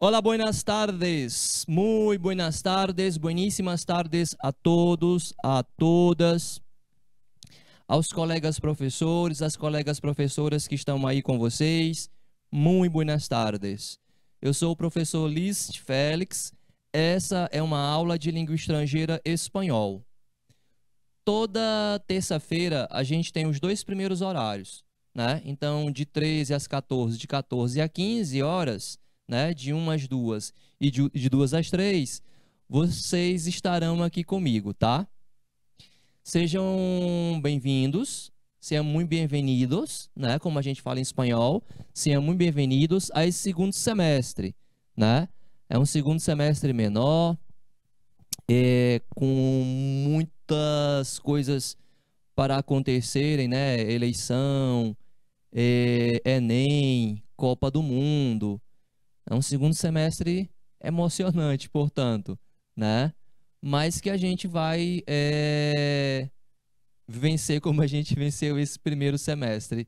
Olá, buenas tardes. Muy buenas tardes, bueníssimas tardes a todos, a todas, aos colegas professores, às colegas professoras que estão aí com vocês. Muito buenas tardes. Eu sou o professor Liz Félix. Essa é uma aula de língua estrangeira espanhol. Toda terça-feira a gente tem os dois primeiros horários, né? Então, de 13 às 14, de 14 a 15 horas, né, de uma às duas e de, de duas às três, vocês estarão aqui comigo, tá? Sejam bem-vindos, sejam muito bem-vindos, né, como a gente fala em espanhol, sejam muito bem-vindos a esse segundo semestre, né? É um segundo semestre menor, é, com muitas coisas para acontecerem, né? Eleição, é, Enem, Copa do Mundo, é um segundo semestre emocionante, portanto, né? Mas que a gente vai é, vencer como a gente venceu esse primeiro semestre,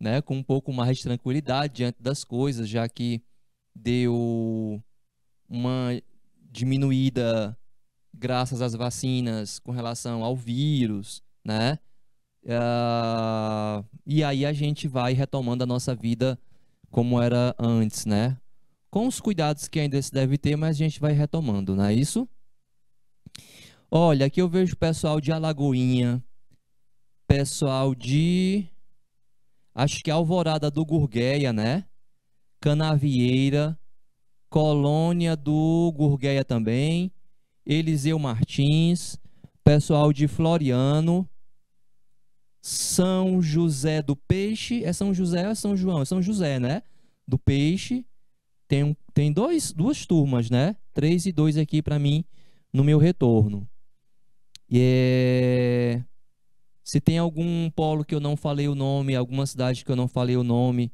né? Com um pouco mais de tranquilidade diante das coisas, já que deu uma diminuída graças às vacinas com relação ao vírus, né? Uh, e aí a gente vai retomando a nossa vida como era antes, né? com os cuidados que ainda se deve ter, mas a gente vai retomando, não é isso? Olha, aqui eu vejo pessoal de Alagoinha, pessoal de. Acho que Alvorada do Gurgueia, né? Canavieira, Colônia do Gurgueia também, Eliseu Martins, pessoal de Floriano, São José do Peixe, é São José ou é São João? É São José, né? Do Peixe, tem, tem dois, duas turmas, né? Três e dois aqui para mim no meu retorno. E é... se tem algum polo que eu não falei o nome, alguma cidade que eu não falei o nome,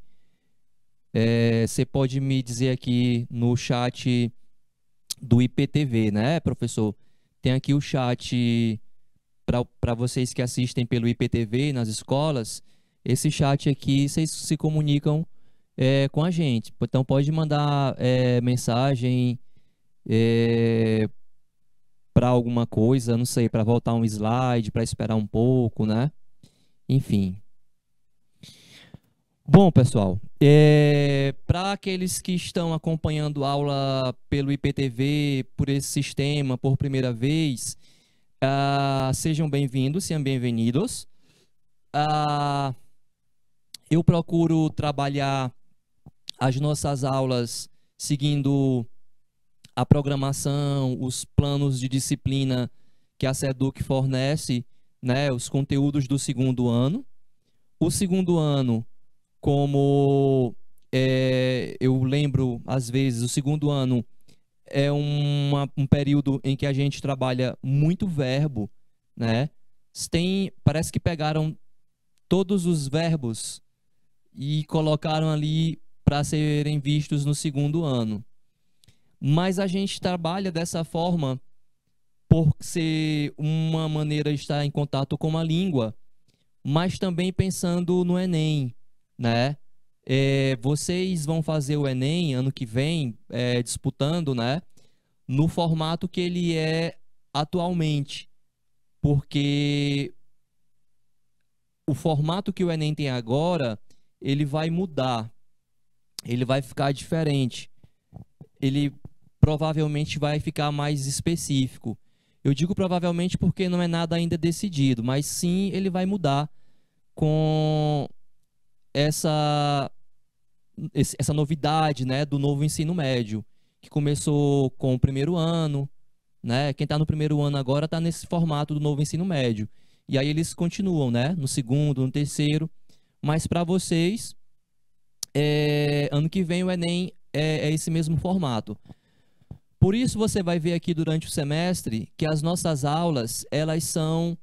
é, você é... pode me dizer aqui no chat do IPTV, né, professor? Tem aqui o chat para vocês que assistem pelo IPTV nas escolas. Esse chat aqui, vocês se comunicam é, com a gente. Então pode mandar é, mensagem é, para alguma coisa, não sei, para voltar um slide, para esperar um pouco, né? Enfim. Bom, pessoal, é, para aqueles que estão acompanhando aula pelo IPTV, por esse sistema, por primeira vez, uh, sejam bem-vindos, sejam bem-vindos. Uh, ah, eu procuro trabalhar as nossas aulas seguindo a programação, os planos de disciplina que a SEDUC fornece, né, os conteúdos do segundo ano. O segundo ano, como é, eu lembro às vezes, o segundo ano é uma, um período em que a gente trabalha muito verbo, né? Tem, parece que pegaram todos os verbos e colocaram ali para serem vistos no segundo ano. Mas a gente trabalha dessa forma por ser uma maneira de estar em contato com a língua, mas também pensando no Enem, né? É, vocês vão fazer o Enem ano que vem, é, disputando, né? No formato que ele é atualmente, porque o formato que o Enem tem agora, ele vai mudar ele vai ficar diferente. Ele provavelmente vai ficar mais específico. Eu digo provavelmente porque não é nada ainda decidido, mas sim ele vai mudar com essa essa novidade, né, do novo ensino médio, que começou com o primeiro ano, né? Quem está no primeiro ano agora está nesse formato do novo ensino médio. E aí eles continuam, né, no segundo, no terceiro, mas para vocês é, ano que vem o Enem é, é esse mesmo formato. Por isso você vai ver aqui durante o semestre que as nossas aulas elas são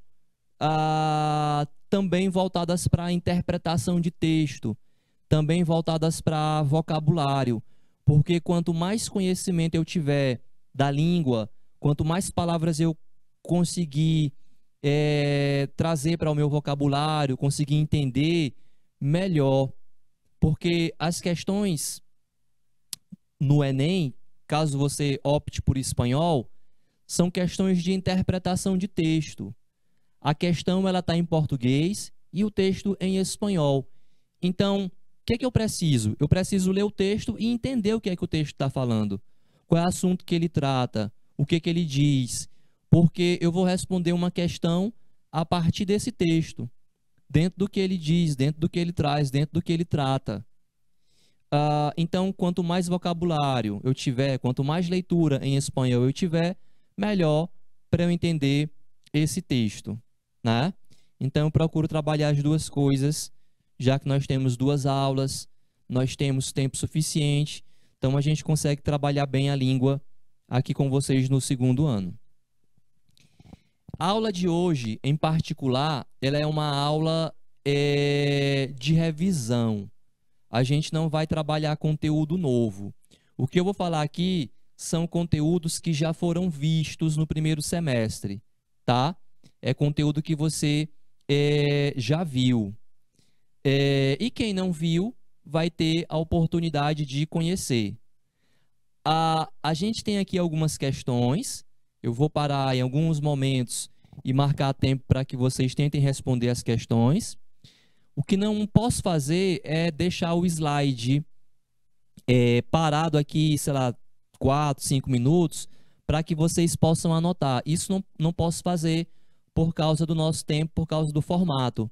ah, também voltadas para interpretação de texto, também voltadas para vocabulário, porque quanto mais conhecimento eu tiver da língua, quanto mais palavras eu conseguir é, trazer para o meu vocabulário, conseguir entender melhor porque as questões no Enem, caso você opte por espanhol, são questões de interpretação de texto. A questão ela está em português e o texto em espanhol. Então, o que, é que eu preciso? Eu preciso ler o texto e entender o que é que o texto está falando. Qual é o assunto que ele trata? O que, é que ele diz? Porque eu vou responder uma questão a partir desse texto dentro do que ele diz, dentro do que ele traz, dentro do que ele trata. Uh, então, quanto mais vocabulário eu tiver, quanto mais leitura em espanhol eu tiver, melhor para eu entender esse texto, né? Então, eu procuro trabalhar as duas coisas, já que nós temos duas aulas, nós temos tempo suficiente, então a gente consegue trabalhar bem a língua aqui com vocês no segundo ano. A aula de hoje, em particular, ela é uma aula é, de revisão. A gente não vai trabalhar conteúdo novo. O que eu vou falar aqui são conteúdos que já foram vistos no primeiro semestre, tá? É conteúdo que você é, já viu. É, e quem não viu vai ter a oportunidade de conhecer. A, a gente tem aqui algumas questões eu vou parar em alguns momentos e marcar tempo para que vocês tentem responder as questões. O que não posso fazer é deixar o slide é, parado aqui, sei lá, 4, 5 minutos, para que vocês possam anotar. Isso não, não posso fazer por causa do nosso tempo, por causa do formato.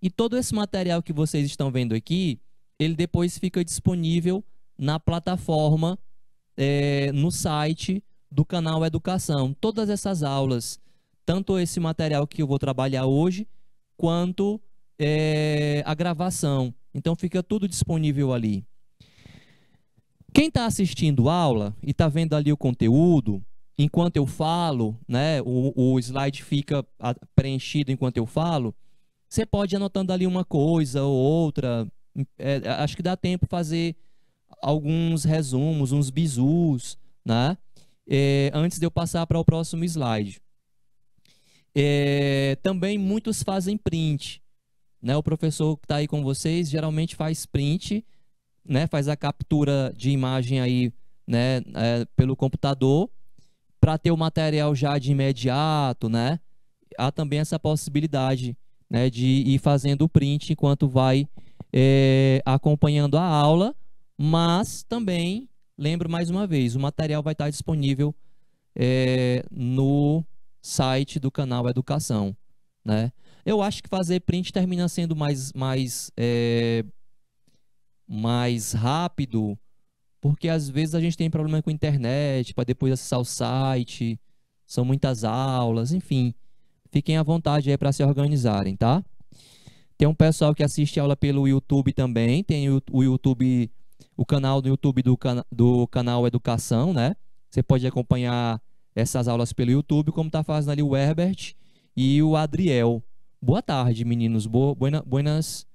E todo esse material que vocês estão vendo aqui, ele depois fica disponível na plataforma, é, no site do canal Educação. Todas essas aulas, tanto esse material que eu vou trabalhar hoje, quanto é, a gravação. Então fica tudo disponível ali. Quem está assistindo aula e está vendo ali o conteúdo, enquanto eu falo, né, o, o slide fica preenchido enquanto eu falo, você pode ir anotando ali uma coisa ou outra. É, acho que dá tempo fazer alguns resumos, uns bisus, né? é, antes de eu passar para o próximo slide. É, também muitos fazem print. Né? O professor que está aí com vocês geralmente faz print, né? faz a captura de imagem aí né? É, pelo computador para ter o material já de imediato. Né? Há também essa possibilidade né? de ir fazendo o print enquanto vai é, acompanhando a aula, mas também lembro mais uma vez, o material vai estar disponível é, no site do canal Educação. Né? Eu acho que fazer print termina sendo mais, mais, é, mais rápido, porque às vezes a gente tem problema com a internet, para depois acessar o site, são muitas aulas, enfim. Fiquem à vontade aí para se organizarem, tá? Tem um pessoal que assiste aula pelo YouTube também, tem o YouTube o canal do YouTube do, can do canal Educação, né? Você pode acompanhar essas aulas pelo YouTube, como está fazendo ali o Herbert e o Adriel. Boa tarde, meninos. Boa, buena, buenas,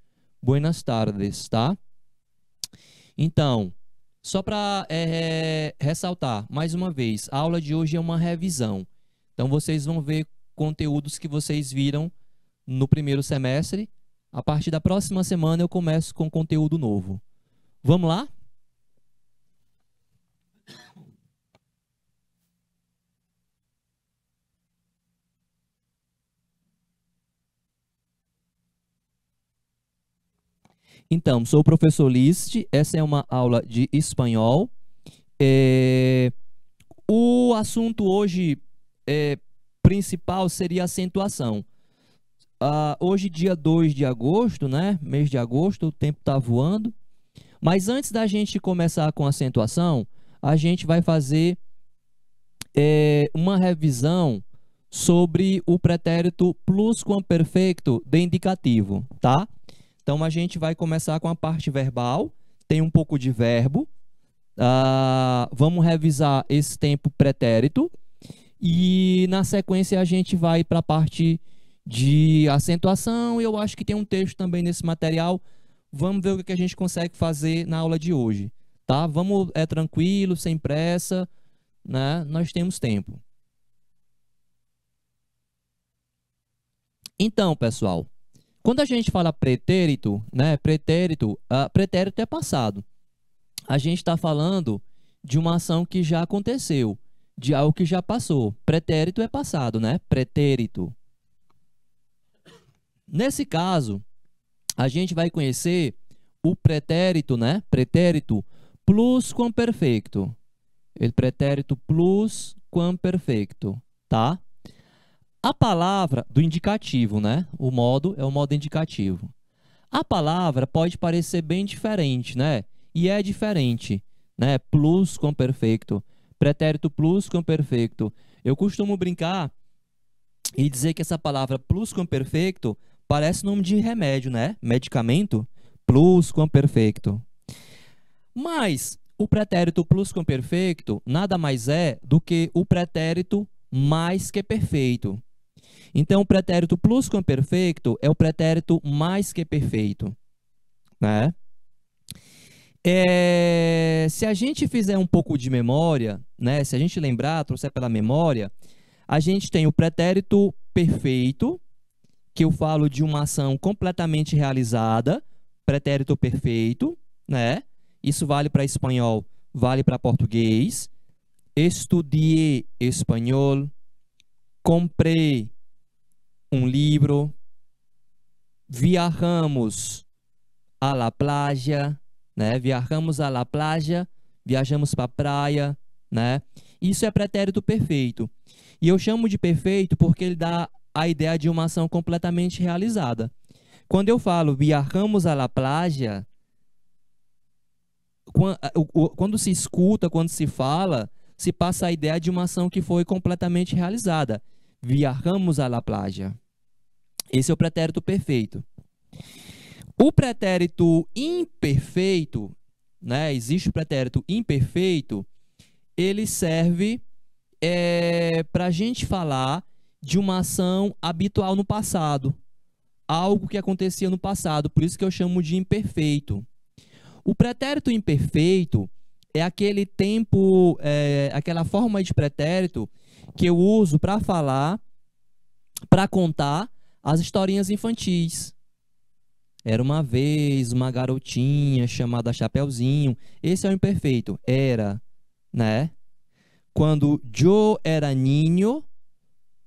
buenas tardes, tá? Então, só para é, é, ressaltar, mais uma vez, a aula de hoje é uma revisão. Então, vocês vão ver conteúdos que vocês viram no primeiro semestre. A partir da próxima semana, eu começo com conteúdo novo. Vamos lá? Então, sou o professor List, essa é uma aula de espanhol. É... O assunto hoje é, principal seria acentuação. Ah, hoje, dia 2 de agosto, né? mês de agosto, o tempo está voando. Mas antes da gente começar com acentuação, a gente vai fazer é, uma revisão sobre o pretérito plusquamperfecto de indicativo, tá? Então a gente vai começar com a parte verbal, tem um pouco de verbo. Uh, vamos revisar esse tempo pretérito e na sequência a gente vai para a parte de acentuação. Eu acho que tem um texto também nesse material vamos ver o que a gente consegue fazer na aula de hoje, tá? Vamos, é tranquilo, sem pressa, né? Nós temos tempo. Então, pessoal, quando a gente fala pretérito, né? Pretérito, uh, pretérito é passado. A gente está falando de uma ação que já aconteceu, de algo que já passou. Pretérito é passado, né? Pretérito. Nesse caso, a gente vai conhecer o pretérito, né? Pretérito plus perfeito. pretérito plus perfeito, tá? A palavra do indicativo, né? O modo é o modo indicativo. A palavra pode parecer bem diferente, né? E é diferente, né? Plus com perfeito, pretérito plus com perfeito. Eu costumo brincar e dizer que essa palavra plus com perfeito Parece nome de remédio, né? Medicamento plus perfeito. Mas o pretérito plus perfeito nada mais é do que o pretérito mais que perfeito. Então, o pretérito plus perfeito é o pretérito mais que perfeito, né? É, se a gente fizer um pouco de memória, né? Se a gente lembrar, trouxer pela memória, a gente tem o pretérito perfeito, que eu falo de uma ação completamente realizada, pretérito perfeito, né? Isso vale para espanhol, vale para português. Estudiei espanhol, comprei um livro, viajamos à la playa, né? Viajamos à la playa, viajamos para a praia, né? Isso é pretérito perfeito. E eu chamo de perfeito porque ele dá a ideia de uma ação completamente realizada. Quando eu falo viajamos à la playa, quando se escuta, quando se fala, se passa a ideia de uma ação que foi completamente realizada. Viajamos à la playa. Esse é o pretérito perfeito. O pretérito imperfeito, né? Existe o pretérito imperfeito, ele serve é, eh, para a gente falar de uma ação habitual no passado, algo que acontecia no passado, por isso que eu chamo de imperfeito. O pretérito imperfeito é aquele tempo, é, aquela forma de pretérito que eu uso para falar, para contar as historinhas infantis. Era uma vez uma garotinha chamada Chapeuzinho. Esse é o imperfeito. Era, né? Quando Joe era ninho,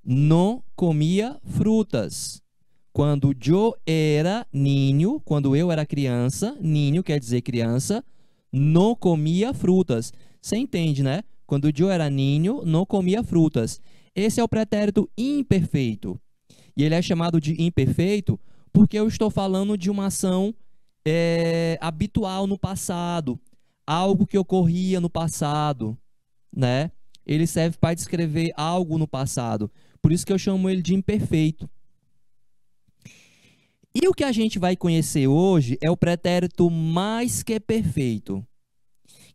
não comia frutas. Quando eu era ninho, quando eu era criança, ninho quer dizer criança, não comia frutas. Você entende, né? Quando eu era ninho, não comia frutas. Esse é o pretérito imperfeito. E ele é chamado de imperfeito porque eu estou falando de uma ação é, habitual no passado, algo que ocorria no passado, né? Ele serve para descrever algo no passado. Por isso que eu chamo ele de imperfeito. E o que a gente vai conhecer hoje é o pretérito mais que perfeito,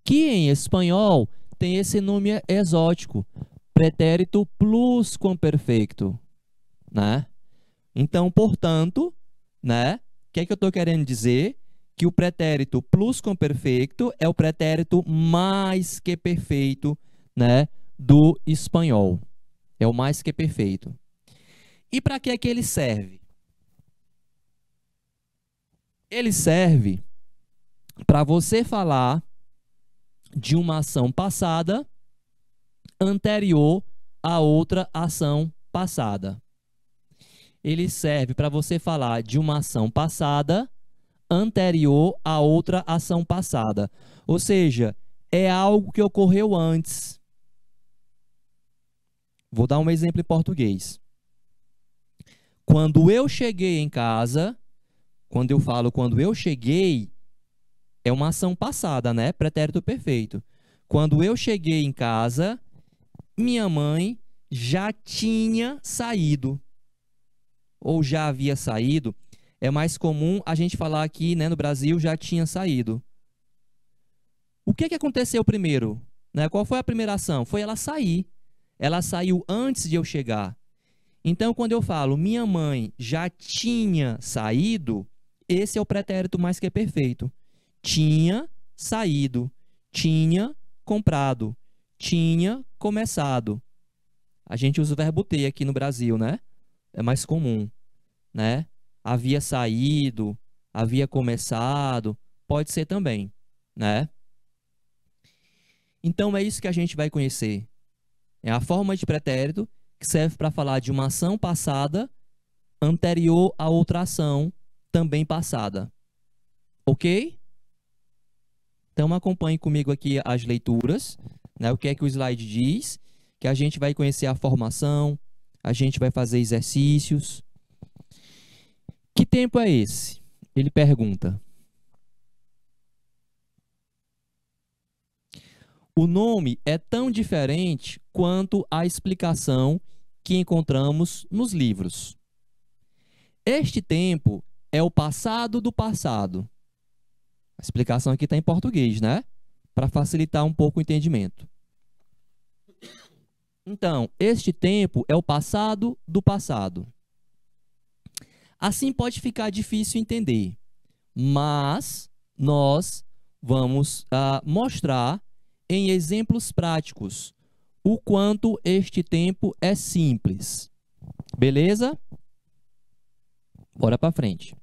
que em espanhol tem esse nome exótico, pretérito plusquamperfecto, né? Então, portanto, né? O que é que eu estou querendo dizer? Que o pretérito perfeito é o pretérito mais que perfeito, né, do espanhol. É o mais que é perfeito. E para que é que ele serve? Ele serve para você falar de uma ação passada anterior a outra ação passada. Ele serve para você falar de uma ação passada anterior a outra ação passada. Ou seja, é algo que ocorreu antes. Vou dar um exemplo em português. Quando eu cheguei em casa, quando eu falo quando eu cheguei, é uma ação passada, né? Pretérito perfeito. Quando eu cheguei em casa, minha mãe já tinha saído. Ou já havia saído. É mais comum a gente falar aqui, né, no Brasil, já tinha saído. O que, que aconteceu primeiro? Né? Qual foi a primeira ação? Foi ela sair. Ela saiu antes de eu chegar. Então, quando eu falo minha mãe já tinha saído, esse é o pretérito mais que é perfeito. Tinha saído, tinha comprado, tinha começado. A gente usa o verbo ter aqui no Brasil, né? É mais comum, né? Havia saído, havia começado, pode ser também, né? Então é isso que a gente vai conhecer. É a forma de pretérito que serve para falar de uma ação passada anterior a outra ação também passada. Ok? Então acompanhe comigo aqui as leituras, né? O que é que o slide diz? Que a gente vai conhecer a formação, a gente vai fazer exercícios. Que tempo é esse? Ele pergunta. O nome é tão diferente quanto a explicação que encontramos nos livros. Este tempo é o passado do passado. A explicação aqui está em português, né? Para facilitar um pouco o entendimento. Então, este tempo é o passado do passado. Assim pode ficar difícil entender, mas nós vamos ah, mostrar em exemplos práticos o quanto este tempo é simples. Beleza? Bora para frente.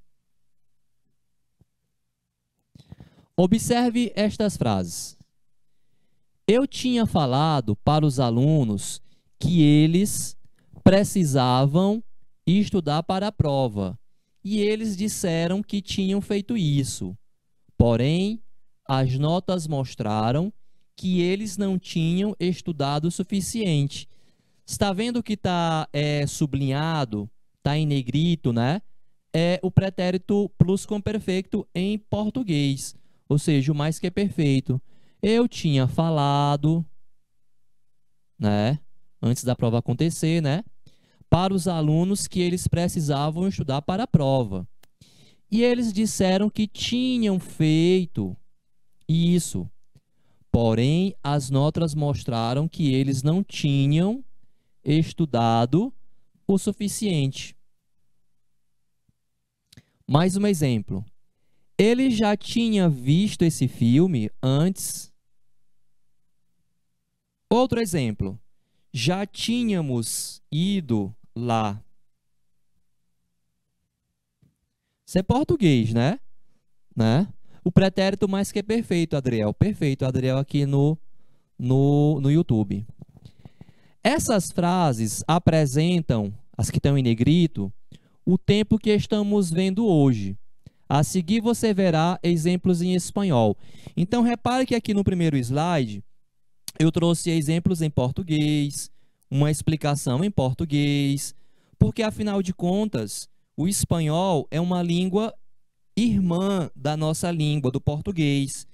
Observe estas frases. Eu tinha falado para os alunos que eles precisavam estudar para a prova e eles disseram que tinham feito isso. Porém, as notas mostraram que eles não tinham estudado o suficiente. Está vendo que está é, sublinhado, está em negrito, né? É o pretérito plus com perfeito em português, ou seja, o mais que é perfeito. Eu tinha falado, né? Antes da prova acontecer, né? Para os alunos que eles precisavam estudar para a prova. E eles disseram que tinham feito isso. Porém, as notas mostraram que eles não tinham estudado o suficiente. Mais um exemplo. Ele já tinha visto esse filme antes. Outro exemplo. Já tínhamos ido lá. Isso é português, né? Né? O pretérito mais que é perfeito, Adriel. Perfeito, Adriel, aqui no, no, no YouTube. Essas frases apresentam, as que estão em negrito, o tempo que estamos vendo hoje. A seguir você verá exemplos em espanhol. Então repare que aqui no primeiro slide eu trouxe exemplos em português, uma explicação em português, porque afinal de contas, o espanhol é uma língua irmã da nossa língua, do português,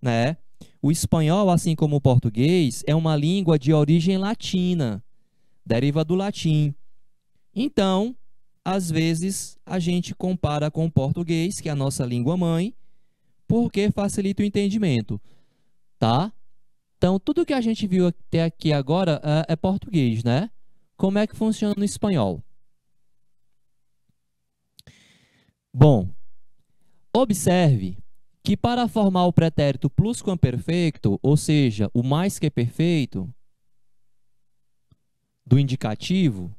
né? O espanhol, assim como o português, é uma língua de origem latina, deriva do latim. Então, às vezes, a gente compara com o português, que é a nossa língua mãe, porque facilita o entendimento, tá? Então, tudo que a gente viu até aqui agora é, é português, né? Como é que funciona no espanhol? Bom, Observe que para formar o pretérito plusquamperfeito, ou seja, o mais que é perfeito, do indicativo,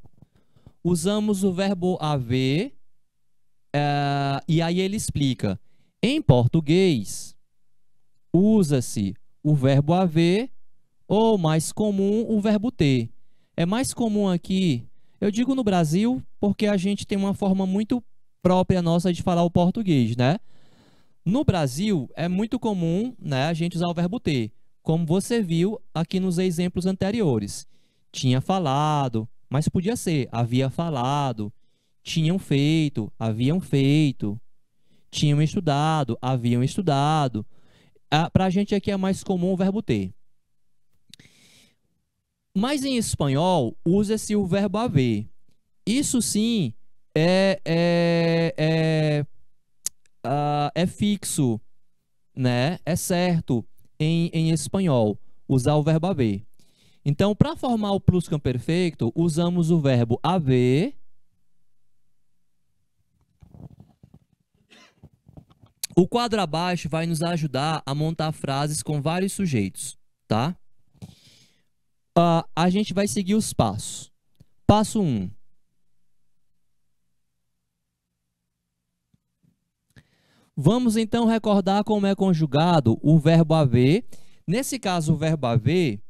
usamos o verbo haver eh, e aí ele explica. Em português, usa-se o verbo haver ou, mais comum, o verbo ter. É mais comum aqui, eu digo no Brasil, porque a gente tem uma forma muito própria nossa de falar o português, né? No Brasil, é muito comum né, a gente usar o verbo ter, como você viu aqui nos exemplos anteriores. Tinha falado, mas podia ser havia falado, tinham feito, haviam feito, tinham estudado, haviam estudado. Ah, Para a gente aqui é mais comum o verbo ter. Mas em espanhol, usa-se o verbo haver. Isso sim é, é, é, uh, é fixo, né? É certo em, em espanhol usar o verbo haver. Então, para formar o pluscamperfeito, usamos o verbo haver, O quadro abaixo vai nos ajudar a montar frases com vários sujeitos, tá? Uh, a gente vai seguir os passos. Passo 1. Um, Vamos então recordar como é conjugado o verbo haver. Nesse caso, o verbo haver,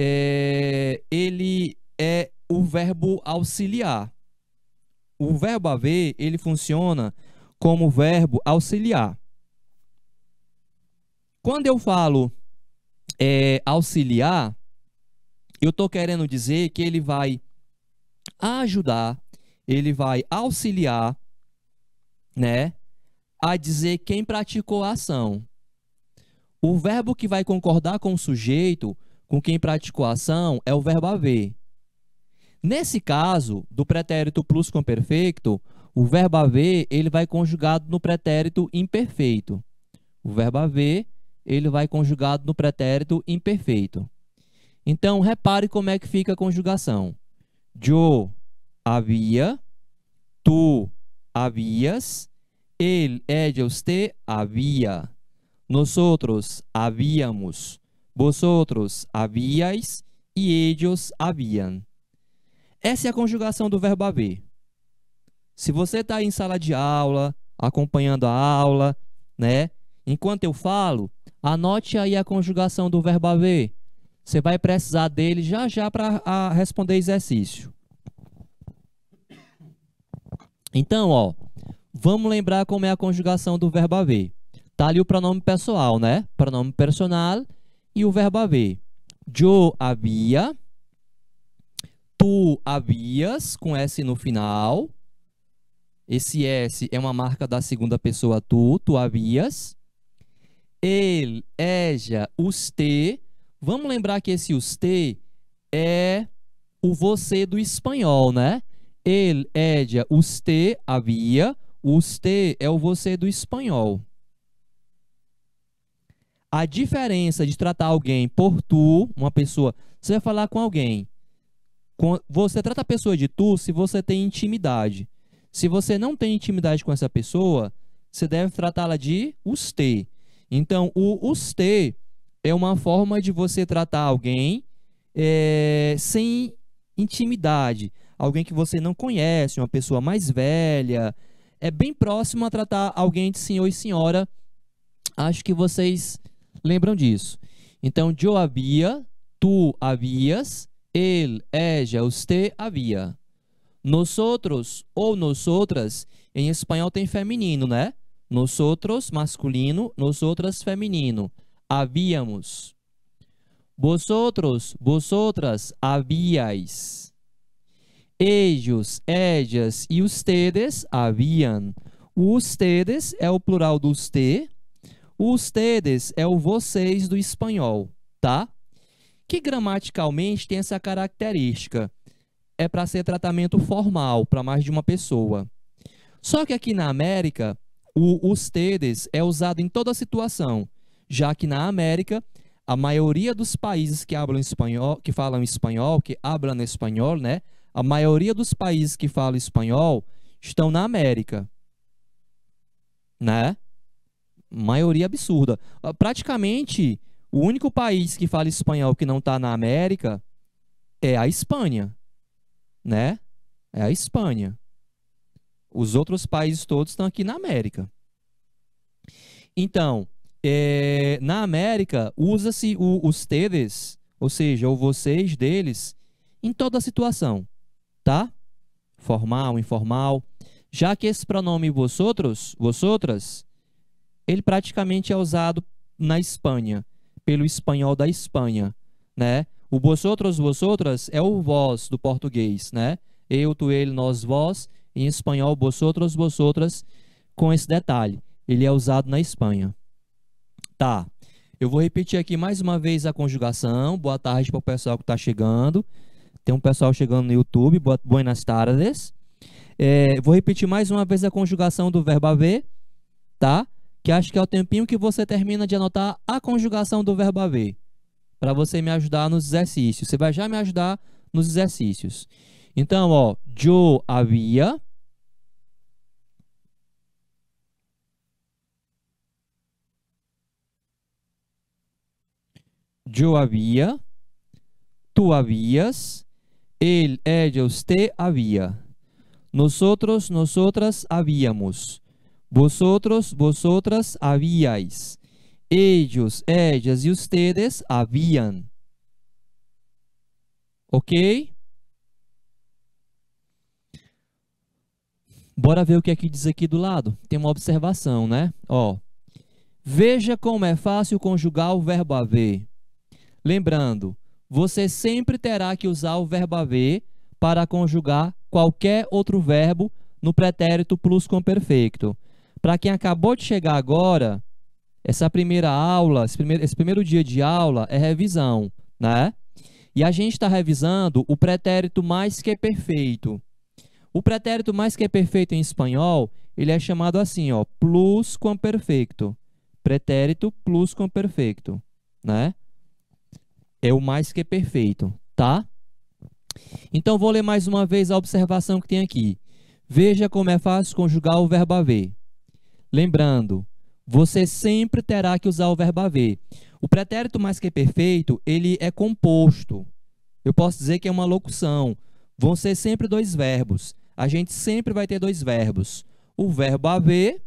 é, ele é o verbo auxiliar. O verbo haver, ele funciona como verbo auxiliar. Quando eu falo é, auxiliar, eu estou querendo dizer que ele vai ajudar, ele vai auxiliar, né? a dizer quem praticou a ação. O verbo que vai concordar com o sujeito, com quem praticou a ação, é o verbo haver. Nesse caso, do pretérito perfeito, o verbo haver ele vai conjugado no pretérito imperfeito. O verbo haver ele vai conjugado no pretérito imperfeito. Então, repare como é que fica a conjugação. Eu havia, tu havias, Él, ella, usted había. Nosotros habíamos. Vosotros habíais e ellos haviam. Essa é a conjugação do verbo haver. Se você está em sala de aula, acompanhando a aula, né? Enquanto eu falo, anote aí a conjugação do verbo haver. Você vai precisar dele já já para responder exercício. Então, ó, Vamos lembrar como é a conjugação do verbo haver. Tá ali o pronome pessoal, né? Pronome personal e o verbo haver. Eu havia, tu havias, com S no final. Esse S é uma marca da segunda pessoa tu, tu havias. Ele, eja, os te. Vamos lembrar que esse os te é o você do espanhol, né? Ele, eja, os te, havia. Usted é o você do espanhol. A diferença de tratar alguém por tu, uma pessoa, você vai falar com alguém. Você trata a pessoa de tu se você tem intimidade. Se você não tem intimidade com essa pessoa, você deve tratá-la de usted. Então, o usted é uma forma de você tratar alguém é, sem intimidade. Alguém que você não conhece, uma pessoa mais velha, é bem próximo a tratar alguém de senhor e senhora. Acho que vocês lembram disso. Então, eu havia, tu havias, ele, ella, usted havia. Nosotros ou nosotras, em espanhol tem feminino, né? Nosotros, masculino, nosotras, feminino. Havíamos. Vosotros, vosotras, havíais. Ellos, ellas e ustedes haviam. O ustedes é o plural do usted. O ustedes é o vocês do espanhol, tá? Que gramaticalmente tem essa característica. É para ser tratamento formal para mais de uma pessoa. Só que aqui na América, o ustedes é usado em toda situação, já que na América a maioria dos países que, hablam espanhol, que falam espanhol, que hablam espanhol, né, a maioria dos países que falam espanhol estão na América. Né? Maioria absurda. Ah, praticamente, o único país que fala espanhol que não está na América é a Espanha. Né? É a Espanha. Os outros países todos estão aqui na América. Então, é, na América, usa-se o tedes, ou seja, o vocês deles, em toda a situação tá? Formal, informal. Já que esse pronome vosotros, vosotras, ele praticamente é usado na Espanha, pelo espanhol da Espanha, né? O vosotros, vosotras é o vós do português, né? Eu, tu, ele, nós, vós. Em espanhol, vosotros, vosotras, com esse detalhe. Ele é usado na Espanha. Tá. Eu vou repetir aqui mais uma vez a conjugação. Boa tarde para o pessoal que está chegando. Tem um pessoal chegando no YouTube. Buenas tardes. É, vou repetir mais uma vez a conjugação do verbo haver, tá? Que acho que é o tempinho que você termina de anotar a conjugação do verbo haver. Para você me ajudar nos exercícios. Você vai já me ajudar nos exercícios. Então, ó, eu havia. Yo havia. Tu havias. Él, ella, usted había. Nosotros, nosotras habíamos. Vosotros, vosotras habíais. Ellos, ellas e ustedes habían. Ok? Bora ver o que aqui é diz aqui do lado. Tem uma observação, né? Ó. Veja como é fácil conjugar o verbo haver. Lembrando, você sempre terá que usar o verbo haver para conjugar qualquer outro verbo no pretérito perfeito. Para quem acabou de chegar agora, essa primeira aula, esse primeiro, esse primeiro dia de aula é revisão, né? E a gente está revisando o pretérito mais que perfeito. O pretérito mais que perfeito em espanhol, ele é chamado assim, ó, plusquamperfecto. Pretérito plusquamperfecto, né? é o mais que perfeito, tá? Então vou ler mais uma vez a observação que tem aqui. Veja como é fácil conjugar o verbo haver. Lembrando, você sempre terá que usar o verbo haver. O pretérito mais que perfeito, ele é composto. Eu posso dizer que é uma locução. Vão ser sempre dois verbos. A gente sempre vai ter dois verbos. O verbo haver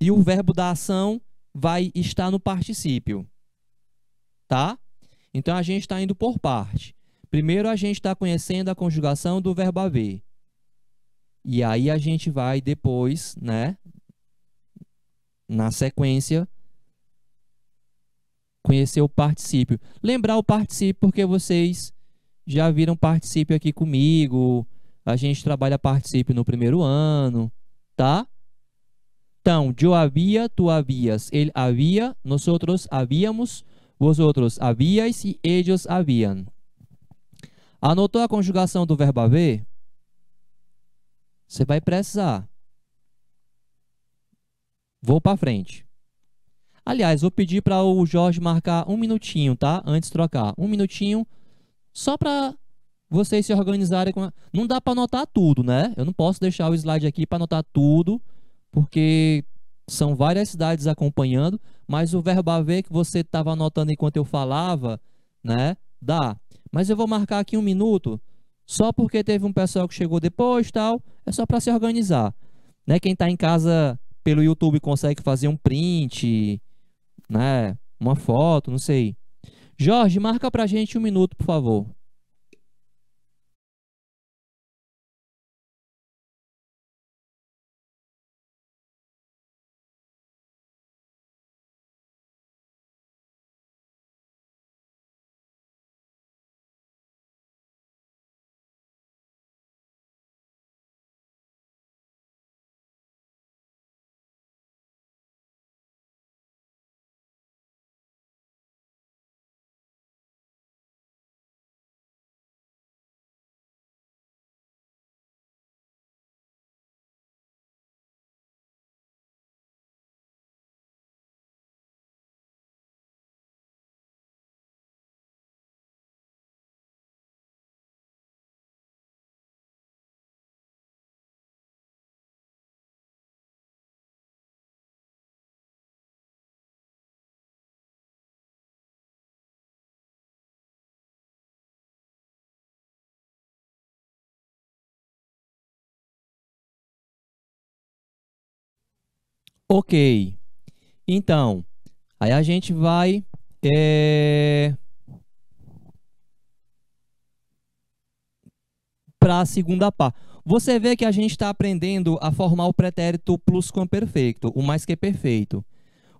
e o verbo da ação vai estar no particípio. Tá? Então a gente está indo por parte. Primeiro a gente está conhecendo a conjugação do verbo haver. E aí a gente vai depois, né, na sequência, conhecer o particípio. Lembrar o particípio porque vocês já viram particípio aqui comigo. A gente trabalha particípio no primeiro ano, tá? Então, eu havia, tu havias, ele havia, nós outros havíamos, Vosotros habíais e ellos haviam. Anotou a conjugação do verbo haver? Você vai precisar. Vou para frente. Aliás, vou pedir para o Jorge marcar um minutinho, tá? Antes de trocar. Um minutinho, só para vocês se organizarem. Com a... Não dá para anotar tudo, né? Eu não posso deixar o slide aqui para anotar tudo, porque são várias cidades acompanhando mas o verbo haver que você estava anotando enquanto eu falava, né? Dá. Mas eu vou marcar aqui um minuto, só porque teve um pessoal que chegou depois tal, é só para se organizar. Né? Quem está em casa pelo YouTube consegue fazer um print, né? Uma foto, não sei. Jorge, marca para gente um minuto, por favor. Ok. Então, aí a gente vai. É... Para a segunda parte. Você vê que a gente está aprendendo a formar o pretérito perfeito, o mais que perfeito.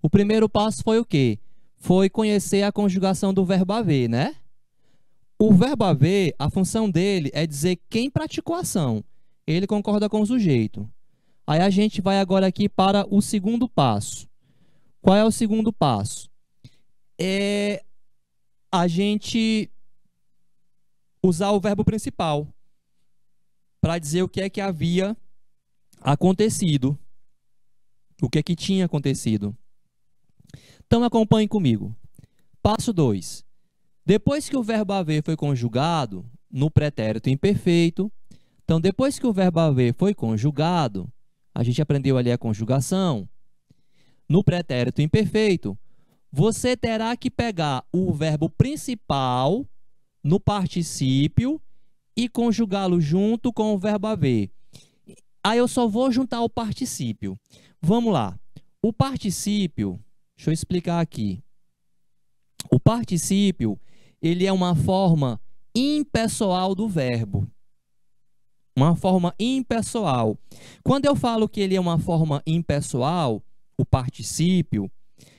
O primeiro passo foi o quê? Foi conhecer a conjugação do verbo haver, né? O verbo haver, a função dele é dizer quem praticou a ação. Ele concorda com o sujeito. Aí a gente vai agora aqui para o segundo passo. Qual é o segundo passo? É a gente usar o verbo principal para dizer o que é que havia acontecido. O que é que tinha acontecido. Então acompanhe comigo. Passo 2. Depois que o verbo haver foi conjugado no pretérito imperfeito, então depois que o verbo haver foi conjugado, a gente aprendeu ali a conjugação. No pretérito imperfeito, você terá que pegar o verbo principal no particípio e conjugá-lo junto com o verbo haver. Aí eu só vou juntar o particípio. Vamos lá. O particípio, deixa eu explicar aqui. O particípio, ele é uma forma impessoal do verbo uma forma impessoal. Quando eu falo que ele é uma forma impessoal, o particípio,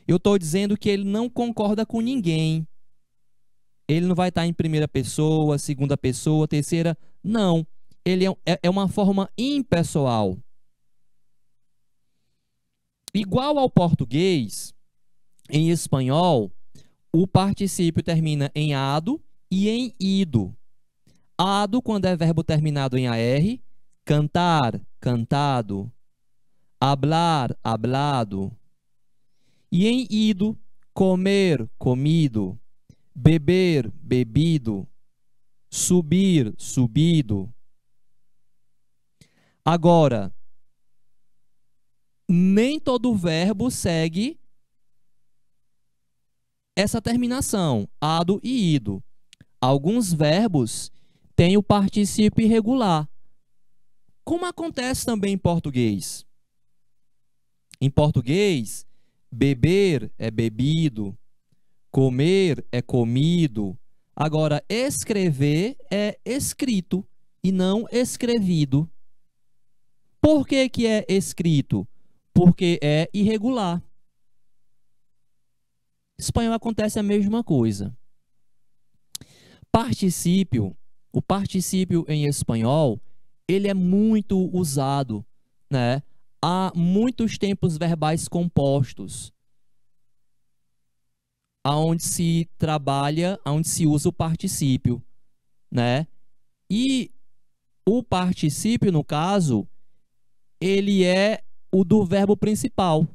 eu estou dizendo que ele não concorda com ninguém. Ele não vai estar em primeira pessoa, segunda pessoa, terceira. Não. Ele é, é, é uma forma impessoal. Igual ao português, em espanhol, o particípio termina em ado e em ido. Ado, quando é verbo terminado em AR. Cantar, cantado. Hablar, hablado. E em ido, comer, comido. Beber, bebido. Subir, subido. Agora, nem todo verbo segue essa terminação, ado e ido. Alguns verbos tem o particípio irregular. Como acontece também em português. Em português, beber é bebido, comer é comido. Agora, escrever é escrito e não escrevido. Por que, que é escrito? Porque é irregular. Em espanhol acontece a mesma coisa. Particípio o particípio em espanhol, ele é muito usado, né? Há muitos tempos verbais compostos, aonde se trabalha, aonde se usa o particípio, né? E o particípio, no caso, ele é o do verbo principal.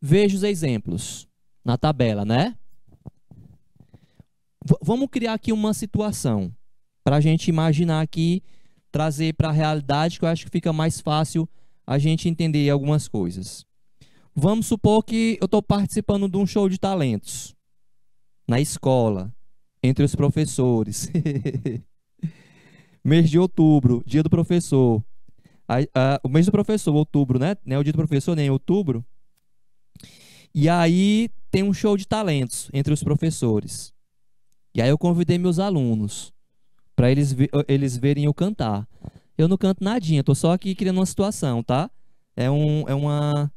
Veja os exemplos na tabela, né? vamos criar aqui uma situação para a gente imaginar aqui, trazer para a realidade, que eu acho que fica mais fácil a gente entender algumas coisas. Vamos supor que eu estou participando de um show de talentos na escola, entre os professores. mês de outubro, dia do professor. A, a, o mês do professor, outubro, né? Não é o dia do professor, nem é outubro. E aí tem um show de talentos entre os professores. E aí eu convidei meus alunos para eles, eh, eles verem eu cantar. Eu não canto nadinha, tô só aqui criando uma situação, tá? É um é uma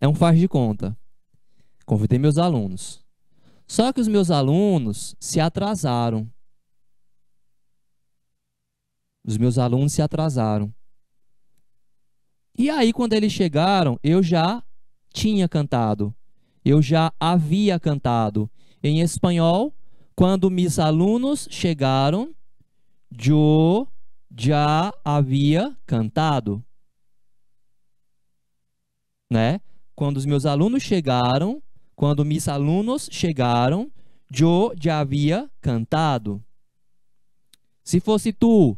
é um faz de conta. Convidei meus alunos. Só que os meus alunos se atrasaram. Os meus alunos se atrasaram. E aí quando eles chegaram, eu já tinha cantado. Eu já havia cantado em espanhol quando mis alunos chegaram, Joe já havia cantado. Né? Quando os meus alunos chegaram, quando mis alunos chegaram, Joe já havia cantado. Se fosse tu,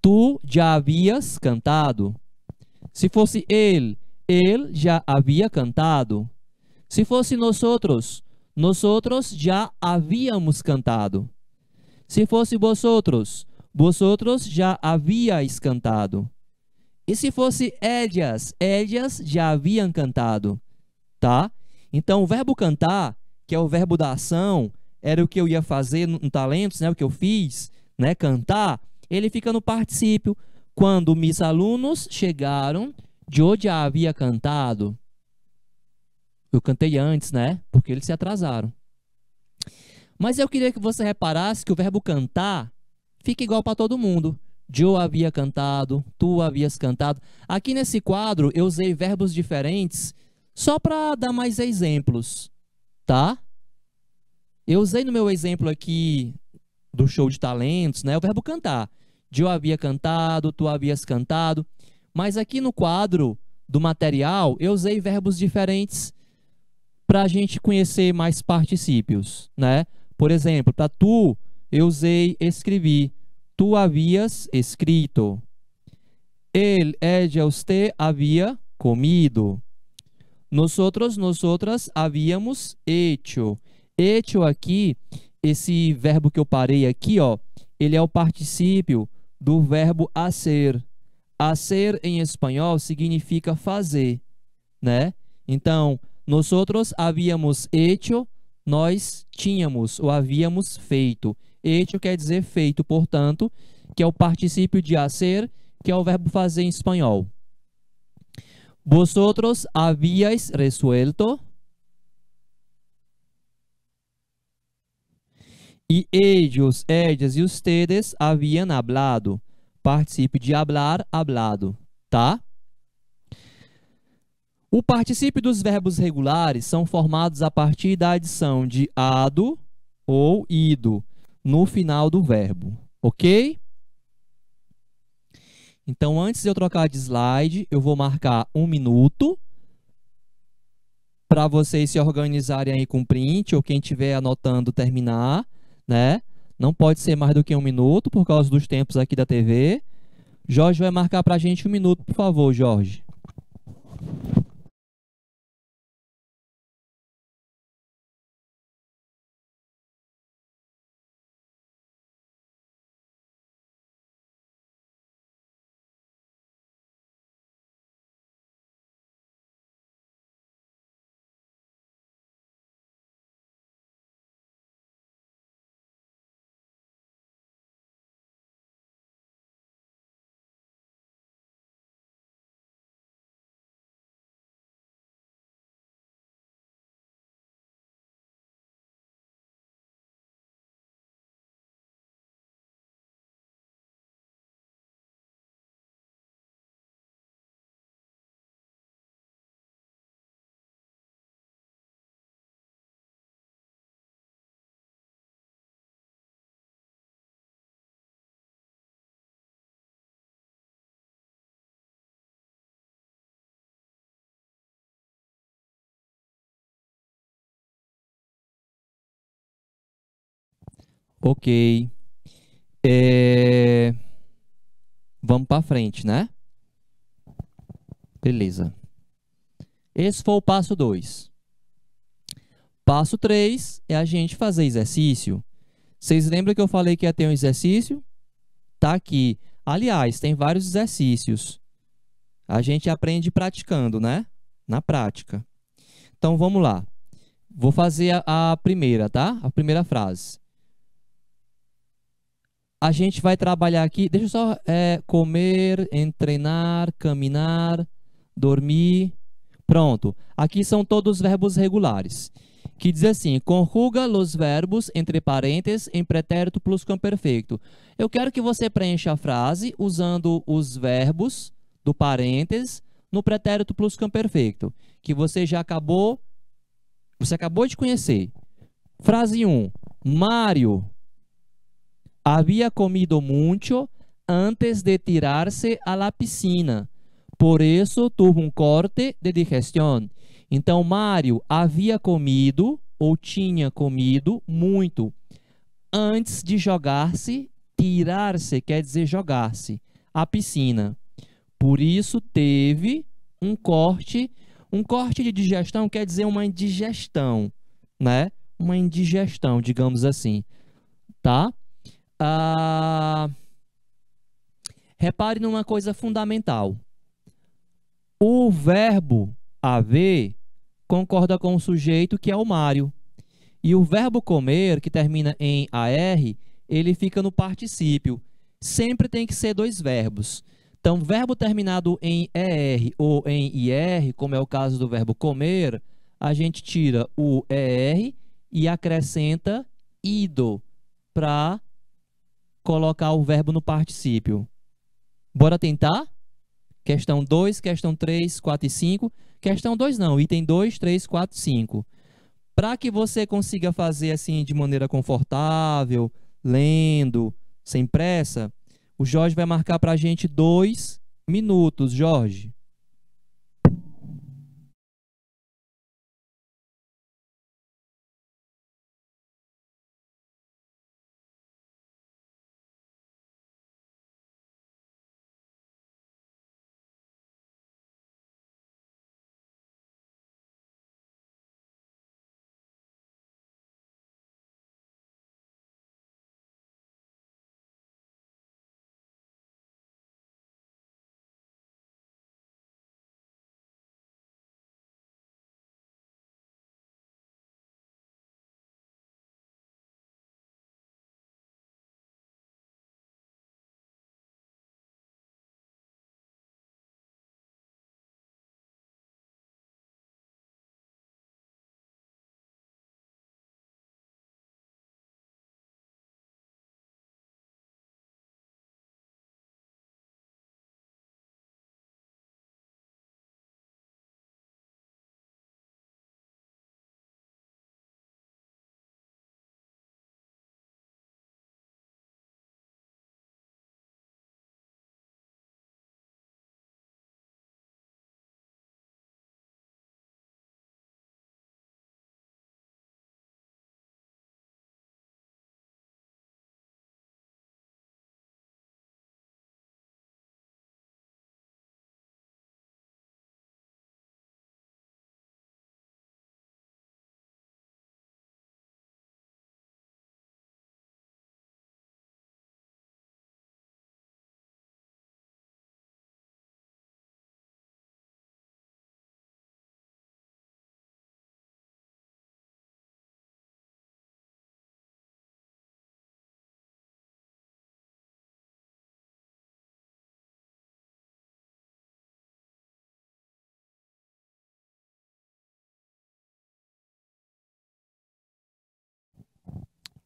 tu já havias cantado. Se fosse ele, ele já havia cantado. Se fosse nós outros, outros já havíamos cantado. Se fosse vosotros, vosotros já havíais cantado. E se fosse ellas, ellas já haviam cantado, tá? Então o verbo cantar, que é o verbo da ação, era o que eu ia fazer no Talentos, né? O que eu fiz, né? Cantar, ele fica no particípio. Quando mis alunos chegaram, Joe já havia cantado. Eu cantei antes, né? Porque eles se atrasaram. Mas eu queria que você reparasse que o verbo cantar fica igual para todo mundo. Joe havia cantado, tu havias cantado. Aqui nesse quadro eu usei verbos diferentes só para dar mais exemplos, tá? Eu usei no meu exemplo aqui do show de talentos, né, o verbo cantar. Joe havia cantado, tu havias cantado. Mas aqui no quadro do material eu usei verbos diferentes para a gente conhecer mais particípios, né? Por exemplo, para tu, eu usei escrevi. Tu havias escrito. Ele, ella, usted é havia comido. Nosotros, nosotras havíamos hecho. Hecho aqui, esse verbo que eu parei aqui, ó, ele é o particípio do verbo hacer. Hacer em espanhol significa fazer, né? Então, Nosotros havíamos hecho, nós tínhamos ou havíamos feito. Hecho quer dizer feito, portanto, que é o particípio de hacer, que é o verbo fazer em espanhol. Vosotros habíais resuelto. E ellos, ellas e ustedes haviam hablado. Participe de hablar, hablado, tá? O particípio dos verbos regulares são formados a partir da adição de ado ou ido no final do verbo, ok? Então, antes de eu trocar de slide, eu vou marcar um minuto para vocês se organizarem aí com print ou quem estiver anotando terminar, né? Não pode ser mais do que um minuto por causa dos tempos aqui da TV. Jorge vai marcar para a gente um minuto, por favor, Jorge. Ok. É... Vamos para frente, né? Beleza. Esse foi o passo 2. Passo 3 é a gente fazer exercício. Vocês lembram que eu falei que ia ter um exercício? Tá aqui. Aliás, tem vários exercícios. A gente aprende praticando, né? Na prática. Então vamos lá. Vou fazer a, a primeira, tá? A primeira frase a gente vai trabalhar aqui. Deixa eu só é, comer, treinar, caminhar, dormir. Pronto. Aqui são todos verbos regulares. Que diz assim: conjuga os verbos entre parênteses em pretérito perfeito. Eu quero que você preencha a frase usando os verbos do parênteses no pretérito perfeito. que você já acabou você acabou de conhecer. Frase 1: Mário Había comido mucho antes de tirarse à la piscina. Por isso, teve um corte de digestão. Então, Mário havia comido ou tinha comido muito antes de jogar-se, tirar-se quer dizer jogar-se à piscina. Por isso, teve um corte. Um corte de digestão quer dizer uma indigestão, né? Uma indigestão, digamos assim, tá? Ah, repare numa coisa fundamental. O verbo haver concorda com o sujeito que é o Mário. E o verbo comer, que termina em AR, ele fica no particípio. Sempre tem que ser dois verbos. Então, verbo terminado em ER ou em IR, como é o caso do verbo comer, a gente tira o ER e acrescenta ido para colocar o verbo no particípio. Bora tentar? Questão 2, questão 3, 4 e 5. Questão 2 não, item 2, 3, 4, 5. Para que você consiga fazer assim de maneira confortável, lendo, sem pressa, o Jorge vai marcar para a gente dois minutos, Jorge.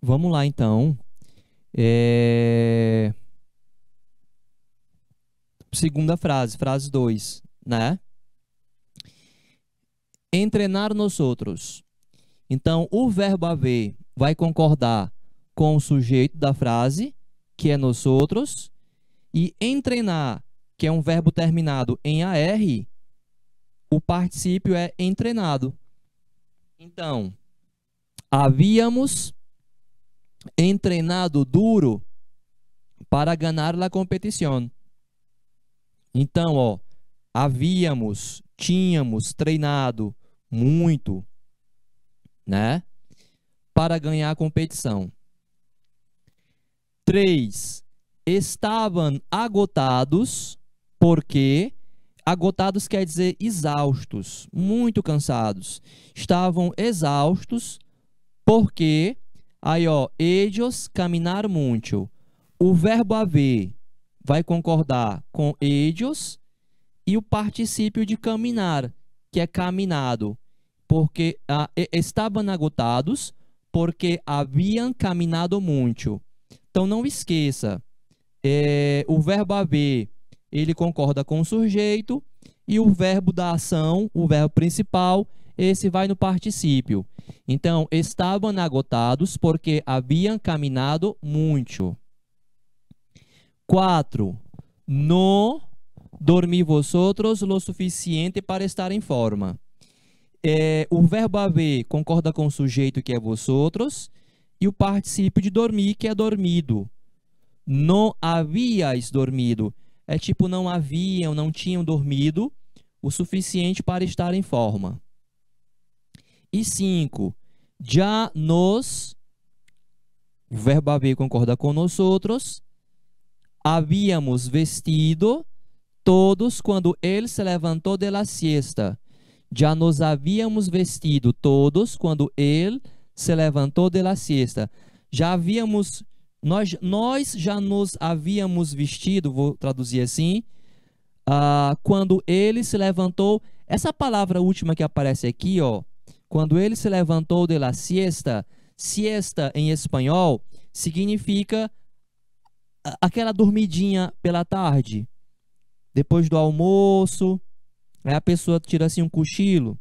Vamos lá então. É... Segunda frase, frase 2, né? Entrenar nos outros. Então, o verbo haver vai concordar com o sujeito da frase, que é nos outros, e entrenar, que é um verbo terminado em AR, o particípio é entrenado. Então, havíamos entrenado duro para ganhar la competición. Então, ó, havíamos, tínhamos treinado muito, né, para ganhar a competição. 3. Estavam agotados, porque agotados quer dizer exaustos, muito cansados. Estavam exaustos porque Aí, ó, ellos caminhar muito. O verbo haver vai concordar com ellos e o particípio de caminhar, que é caminhado, porque ah, estavam agotados, porque haviam caminhado muito. Então não esqueça, é, o verbo haver, ele concorda com o sujeito, e o verbo da ação, o verbo principal, esse vai no particípio. Então, estavam agotados porque haviam caminhado muito. 4. Não dormi vosotros o suficiente para estar em forma. É, o verbo haver concorda com o sujeito que é vosotros e o particípio de dormir que é dormido. Não havias dormido. É tipo não haviam, não tinham dormido o suficiente para estar em forma e 5. Já nos, o verbo haver concorda com nós outros, havíamos vestido todos quando ele se levantou de la siesta. Já nos havíamos vestido todos quando ele se levantou de la siesta. Já havíamos, nós, nós já nos havíamos vestido, vou traduzir assim, uh, quando ele se levantou. Essa palavra última que aparece aqui, ó, quando ele se levantou de la siesta, siesta em espanhol significa aquela dormidinha pela tarde, depois do almoço, aí a pessoa tira assim um cochilo,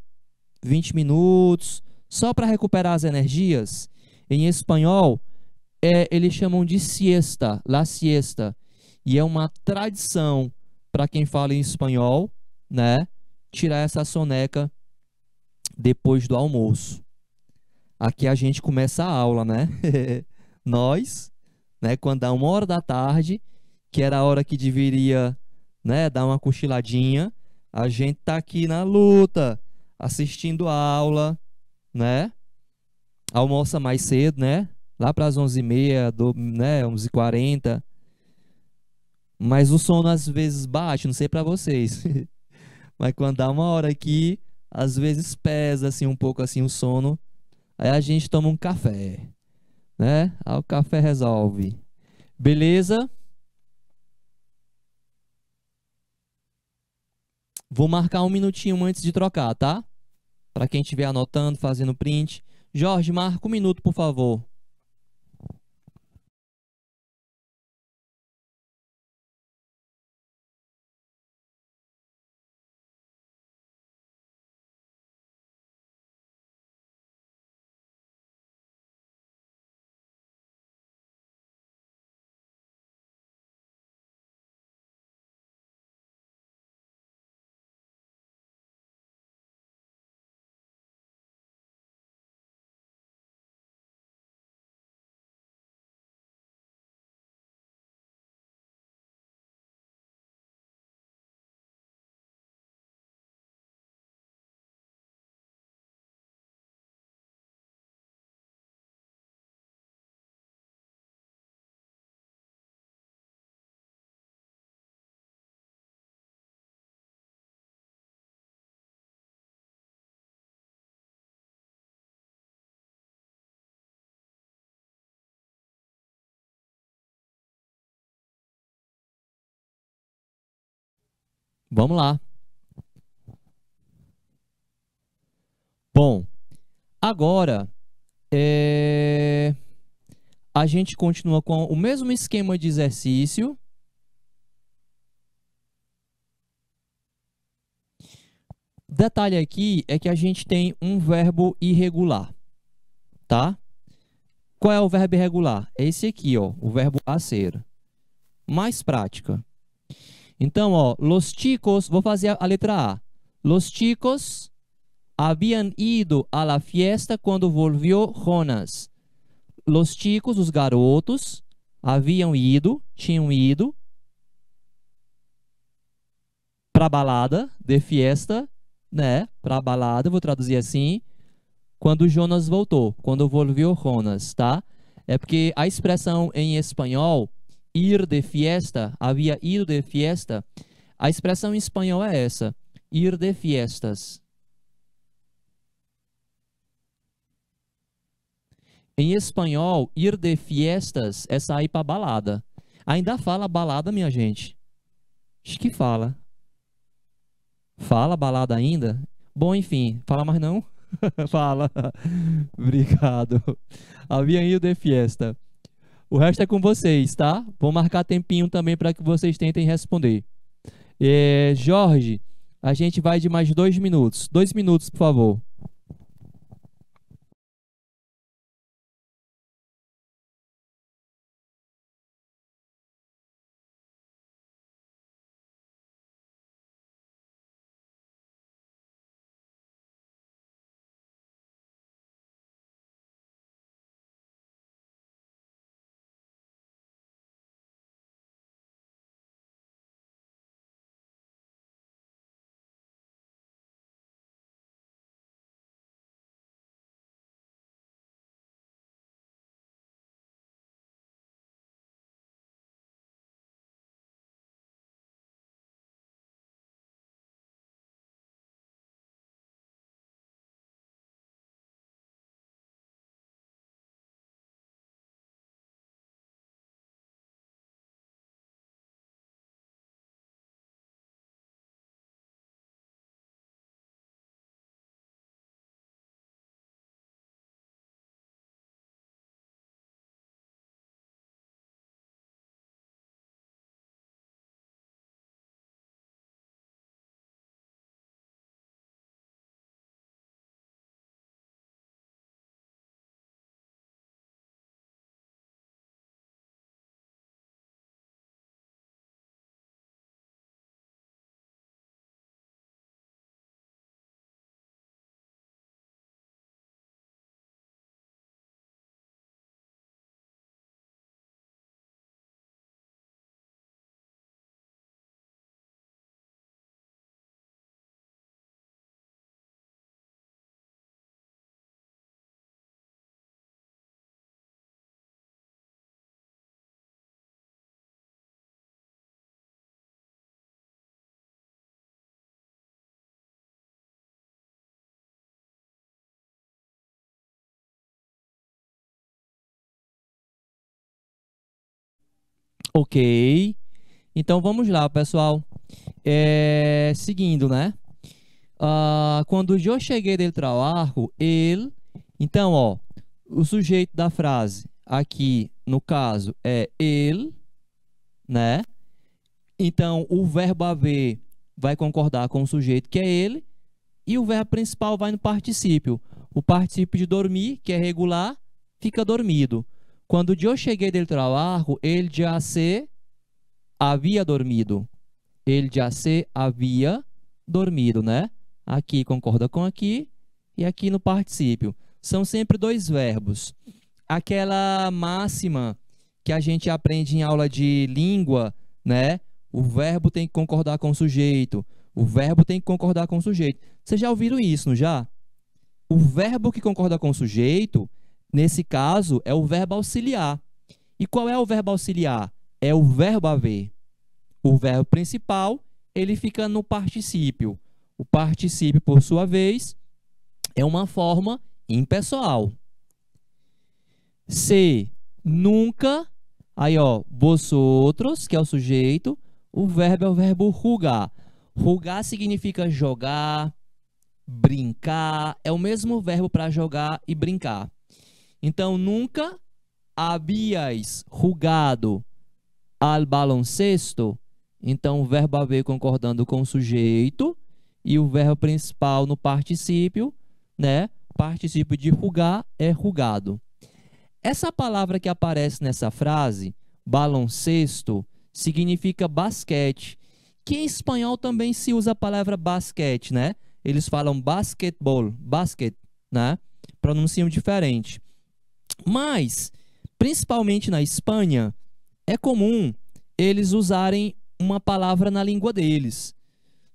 20 minutos, só para recuperar as energias. Em espanhol, é, eles chamam de siesta, la siesta, e é uma tradição para quem fala em espanhol, né? Tirar essa soneca depois do almoço. Aqui a gente começa a aula, né? Nós, né, quando dá uma hora da tarde, que era a hora que deveria né, dar uma cochiladinha, a gente tá aqui na luta, assistindo a aula, né? Almoça mais cedo, né? Lá para as 11h30, do, né, 11h40. Mas o sono às vezes bate, não sei para vocês. Mas quando dá uma hora aqui, às vezes pesa assim um pouco assim o sono. Aí a gente toma um café, né? Aí o café resolve. Beleza? Vou marcar um minutinho antes de trocar, tá? Para quem estiver anotando, fazendo print. Jorge, marca um minuto, por favor. Vamos lá. Bom, agora é... a gente continua com o mesmo esquema de exercício. Detalhe aqui é que a gente tem um verbo irregular, tá? Qual é o verbo irregular? É esse aqui, ó, o verbo a ser. Mais prática. Então, ó, los chicos, vou fazer a letra A. Los chicos haviam ido a la fiesta quando volvió Jonas. Los chicos, os garotos, haviam ido, tinham ido para balada de fiesta, né? Para balada, vou traduzir assim, quando Jonas voltou, quando volvió Jonas, tá? É porque a expressão em espanhol ir de fiesta, havia ido de fiesta. A expressão em espanhol é essa: ir de fiestas. Em espanhol, ir de fiestas é sair para balada. Ainda fala balada, minha gente. Acho que fala. Fala balada ainda? Bom, enfim, fala mais não? fala. Obrigado. Havia ido de fiesta. O resto é com vocês, tá? Vou marcar tempinho também para que vocês tentem responder. É, Jorge, a gente vai de mais dois minutos. Dois minutos, por favor. Ok. Então vamos lá, pessoal. É, seguindo, né? Ah, quando eu cheguei do trabalho, ele. Então, ó, o sujeito da frase aqui, no caso, é ele, né? Então, o verbo haver vai concordar com o sujeito, que é ele, e o verbo principal vai no particípio. O particípio de dormir, que é regular, fica dormido. Quando eu cheguei do trabalho, ele já se havia dormido. Ele já se havia dormido, né? Aqui concorda com aqui e aqui no particípio. São sempre dois verbos. Aquela máxima que a gente aprende em aula de língua, né? O verbo tem que concordar com o sujeito. O verbo tem que concordar com o sujeito. Vocês já ouviram isso, não já? O verbo que concorda com o sujeito nesse caso, é o verbo auxiliar. E qual é o verbo auxiliar? É o verbo haver. O verbo principal, ele fica no particípio. O particípio, por sua vez, é uma forma impessoal. se Nunca. Aí, ó, vosotros, que é o sujeito. O verbo é o verbo rugar. Rugar significa jogar, brincar. É o mesmo verbo para jogar e brincar. Então, nunca havias rugado al baloncesto. Então, o verbo haver concordando com o sujeito e o verbo principal no particípio, né? Particípio de rugar é rugado. Essa palavra que aparece nessa frase, baloncesto, significa basquete, que em espanhol também se usa a palavra basquete, né? Eles falam basquetbol, basquete, né? Pronunciam diferente. Mas, principalmente na Espanha, é comum eles usarem uma palavra na língua deles.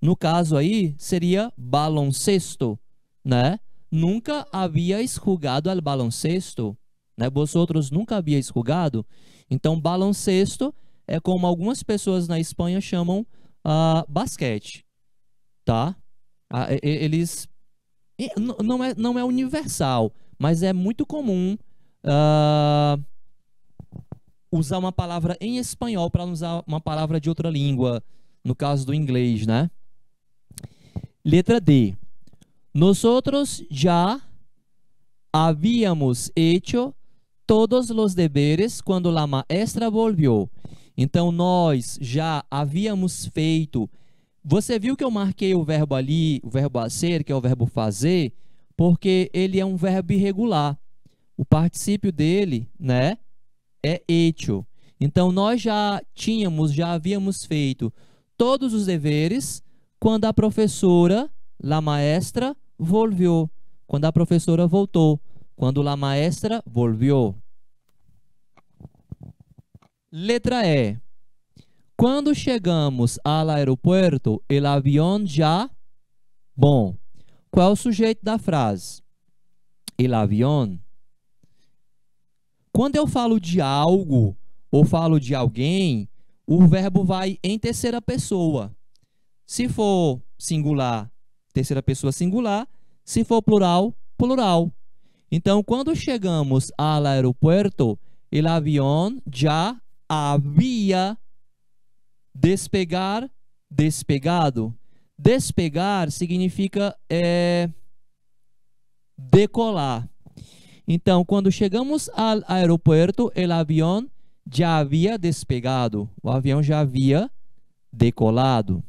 No caso aí, seria baloncesto, né? Nunca havia jogado al baloncesto, né? Vosotros nunca havia jogado. Então, baloncesto é como algumas pessoas na Espanha chamam uh, basquete, tá? Uh, eles... Não é, não é universal, mas é muito comum uh, usar uma palavra em espanhol para usar uma palavra de outra língua, no caso do inglês, né? Letra D. Nosotros já havíamos hecho todos los deberes quando la maestra volvió. Então nós já havíamos feito. Você viu que eu marquei o verbo ali, o verbo ser, que é o verbo fazer, porque ele é um verbo irregular. O particípio dele, né, é etio Então nós já tínhamos, já havíamos feito todos os deveres quando a professora, la maestra, volviu. Quando a professora voltou, quando la maestra volviu. Letra E. Quando chegamos ao aeroporto, el avião já bom. Qual é o sujeito da frase? El avião quando eu falo de algo ou falo de alguém, o verbo vai em terceira pessoa. Se for singular, terceira pessoa singular. Se for plural, plural. Então, quando chegamos ao aeroporto, o avião já havia despegar, despegado. Despegar significa é, decolar. Então, quando chegamos ao aeroporto, o avião já havia despegado, o avião já havia decolado.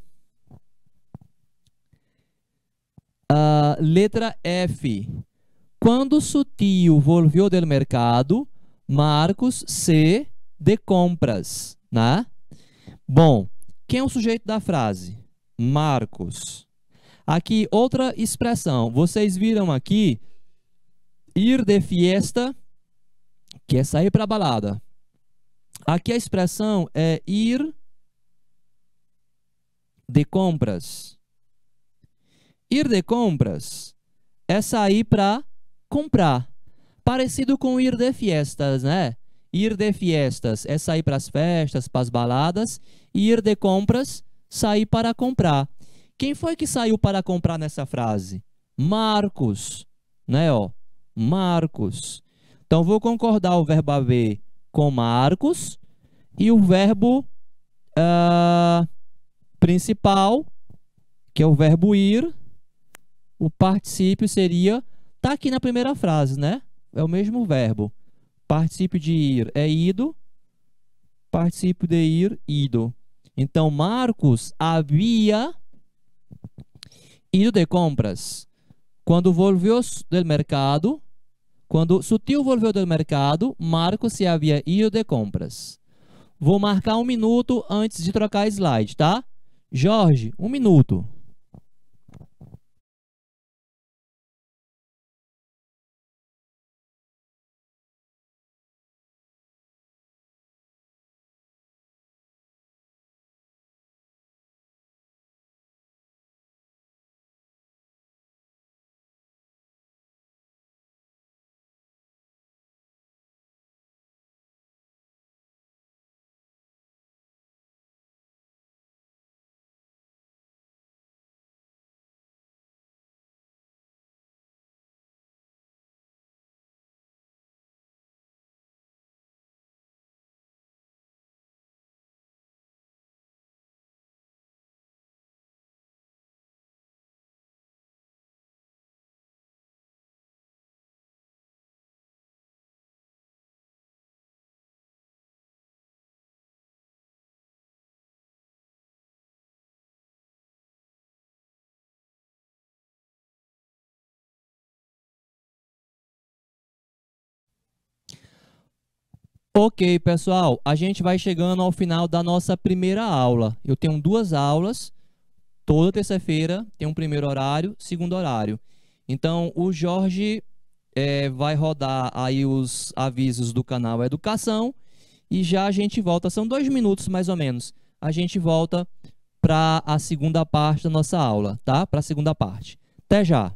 Uh, letra F. Quando seu tio voltou do mercado, Marcos se de compras, né? Bom, quem é o sujeito da frase? Marcos. Aqui outra expressão. Vocês viram aqui ir de fiesta, que é sair para balada. Aqui a expressão é ir de compras. Ir de compras é sair para comprar. Parecido com ir de fiestas, né? Ir de fiestas é sair para as festas, para as baladas. E ir de compras, sair para comprar. Quem foi que saiu para comprar nessa frase? Marcos, né? Ó, Marcos. Então vou concordar o verbo haver com Marcos e o verbo uh, principal, que é o verbo ir, o particípio seria tá aqui na primeira frase, né? É o mesmo verbo. Particípio de ir é ido, particípio de ir ido. Então Marcos havia ido de compras. Quando volviu do mercado, quando Sutil volveu do mercado, Marco se havia ido de compras. Vou marcar um minuto antes de trocar slide, tá? Jorge, um minuto. Ok, pessoal, a gente vai chegando ao final da nossa primeira aula. Eu tenho duas aulas, toda terça-feira tem um primeiro horário, segundo horário. Então, o Jorge é, vai rodar aí os avisos do canal Educação e já a gente volta. São dois minutos mais ou menos. A gente volta para a segunda parte da nossa aula, tá? Para a segunda parte. Até já!